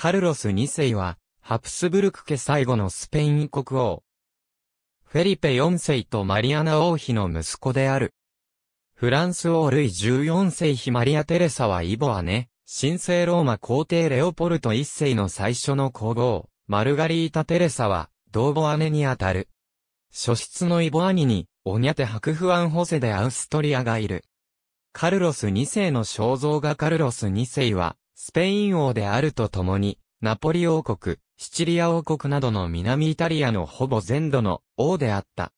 カルロス2世は、ハプスブルク家最後のスペイン国王。フェリペ4世とマリアナ王妃の息子である。フランス王ルイ14世妃マリア・テレサはイボ姉、神聖ローマ皇帝レオポルト1世の最初の皇后、マルガリータ・テレサは、同母姉にあたる。初出のイボ兄に、オニャテ・白フアン・ホセでアウストリアがいる。カルロス2世の肖像画カルロス2世は、スペイン王であるとともに、ナポリ王国、シチリア王国などの南イタリアのほぼ全土の王であった。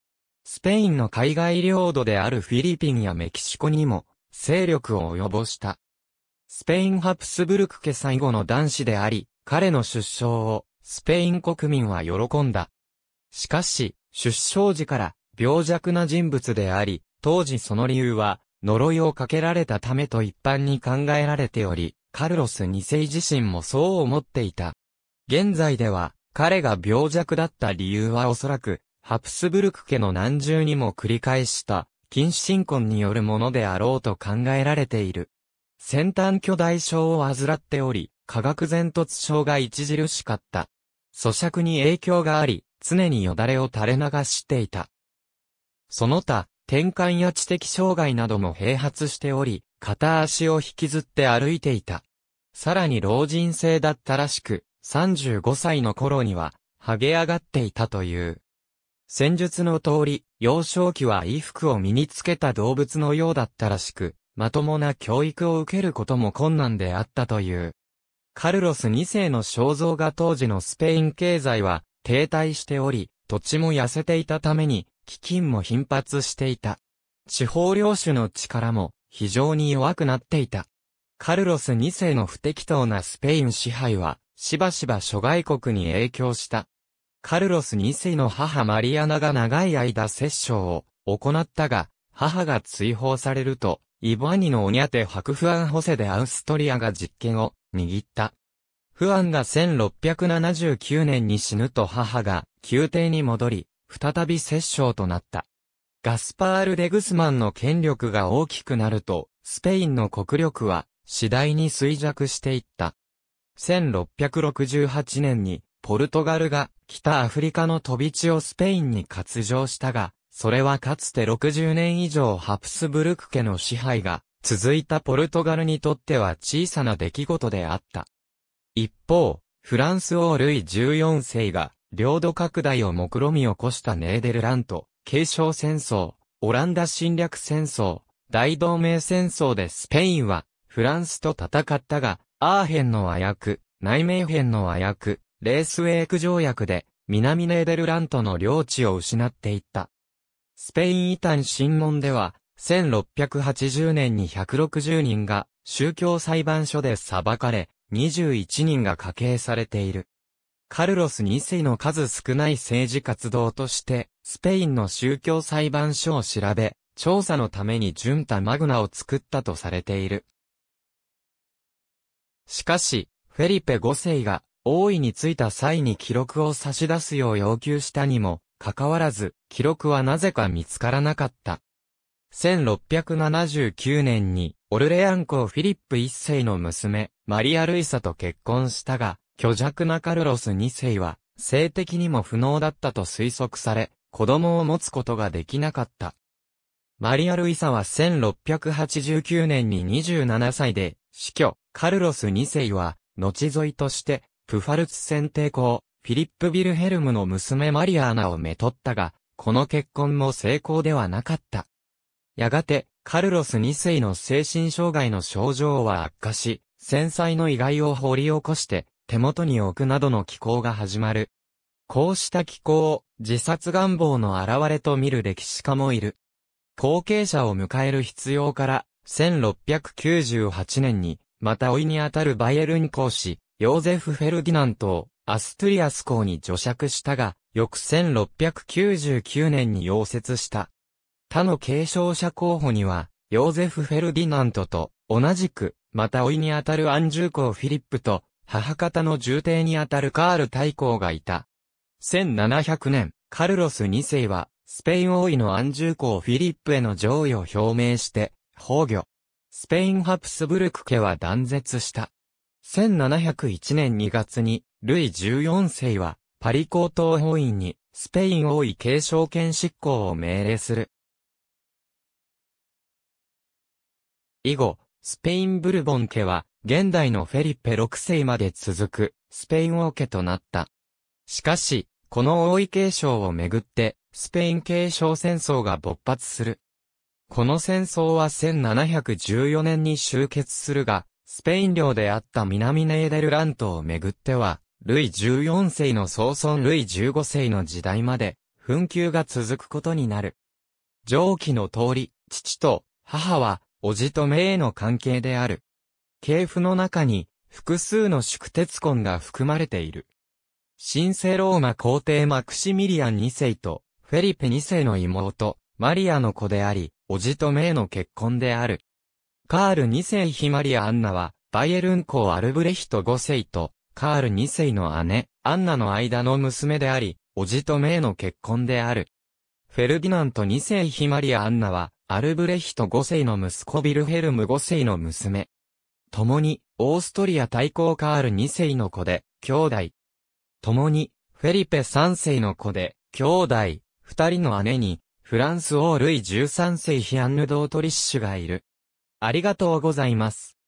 スペインの海外領土であるフィリピンやメキシコにも勢力を及ぼした。スペインハプスブルク家最後の男子であり、彼の出生をスペイン国民は喜んだ。しかし、出生時から病弱な人物であり、当時その理由は呪いをかけられたためと一般に考えられており、カルロス2世自身もそう思っていた。現在では、彼が病弱だった理由はおそらく、ハプスブルク家の何重にも繰り返した、近親婚によるものであろうと考えられている。先端巨大症を患っており、科学前突症が著しかった。咀嚼に影響があり、常によだれを垂れ流していた。その他、転換や知的障害なども併発しており、片足を引きずって歩いていた。さらに老人性だったらしく、35歳の頃には、剥げ上がっていたという。戦術の通り、幼少期は衣服を身につけた動物のようだったらしく、まともな教育を受けることも困難であったという。カルロス2世の肖像が当時のスペイン経済は停滞しており、土地も痩せていたために、飢饉も頻発していた。地方領主の力も非常に弱くなっていた。カルロス2世の不適当なスペイン支配は、しばしば諸外国に影響した。カルロス2世の母マリアナが長い間摂政を行ったが、母が追放されると、イヴァニのオニャテ白フアンホセでアウストリアが実権を握った。フアンが1679年に死ぬと母が宮廷に戻り、再び摂政となった。ガスパール・デグスマンの権力が大きくなると、スペインの国力は次第に衰弱していった。1668年に、ポルトガルが北アフリカの飛び地をスペインに割譲したが、それはかつて60年以上ハプスブルク家の支配が続いたポルトガルにとっては小さな出来事であった。一方、フランス王ルイ14世が領土拡大を目論み起こしたネーデルラント、継承戦争、オランダ侵略戦争、大同盟戦争でスペインは、フランスと戦ったが、アーヘンの和訳、内名編の和訳、レースウェイク条約で、南ネーデルラントの領地を失っていった。スペイン異端審問では、1680年に160人が宗教裁判所で裁かれ、21人が家刑されている。カルロス2世の数少ない政治活動として、スペインの宗教裁判所を調べ、調査のためにジュンタ・マグナを作ったとされている。しかし、フェリペ5世が王位についた際に記録を差し出すよう要求したにも、かかわらず、記録はなぜか見つからなかった。1679年に、オルレアン公フィリップ一世の娘、マリア・ルイサと結婚したが、虚弱なカルロス2世は、性的にも不能だったと推測され、子供を持つことができなかった。マリア・ルイサは1689年に27歳で死去、カルロス2世は、後沿いとして、プファルツ選帝公、フィリップ・ビルヘルムの娘マリアーナをめとったが、この結婚も成功ではなかった。やがて、カルロス2世の精神障害の症状は悪化し、繊細の意外を掘り起こして、手元に置くなどの機構が始まる。こうした機構を自殺願望の現れと見る歴史家もいる。後継者を迎える必要から、1698年に、また老いにあたるバイエルン公使、ヨーゼフ・フェルディナントを、アストゥリアス公に除釈したが、翌1699年に溶接した。他の継承者候補には、ヨーゼフ・フェルディナントと、同じく、また老いにあたるアンジュー公フィリップと、母方の重帝にあたるカール大公がいた。1700年、カルロス2世は、スペイン王位の安住公フィリップへの上位を表明して、崩御。スペインハプスブルク家は断絶した。1701年2月に、ルイ14世は、パリ高等法院に、スペイン王位継承権執行を命令する。以後、スペインブルボン家は、現代のフェリッペ6世まで続くスペイン王家となった。しかし、この王位継承をめぐって、スペイン継承戦争が勃発する。この戦争は1714年に終結するが、スペイン領であった南ネーデルラントをめぐっては、ルイ14世の総孫ルイ15世の時代まで、紛糾が続くことになる。上記の通り、父と母は、叔父と名の関係である。系譜の中に複数の宿鉄婚が含まれている。神聖ローマ皇帝マクシミリアン2世とフェリペ2世の妹、マリアの子であり、おじとめイの結婚である。カール2世ヒマリア・アンナは、バイエルン公アルブレヒト5世と、カール2世の姉、アンナの間の娘であり、おじとめイの結婚である。フェルディナント2世ヒマリア・アンナは、アルブレヒト5世の息子ビルヘルム5世の娘、共に、オーストリア大公カール2世の子で、兄弟。共に、フェリペ3世の子で、兄弟、二人の姉に、フランス王ルイ13世ヒアンヌ・ドートリッシュがいる。ありがとうございます。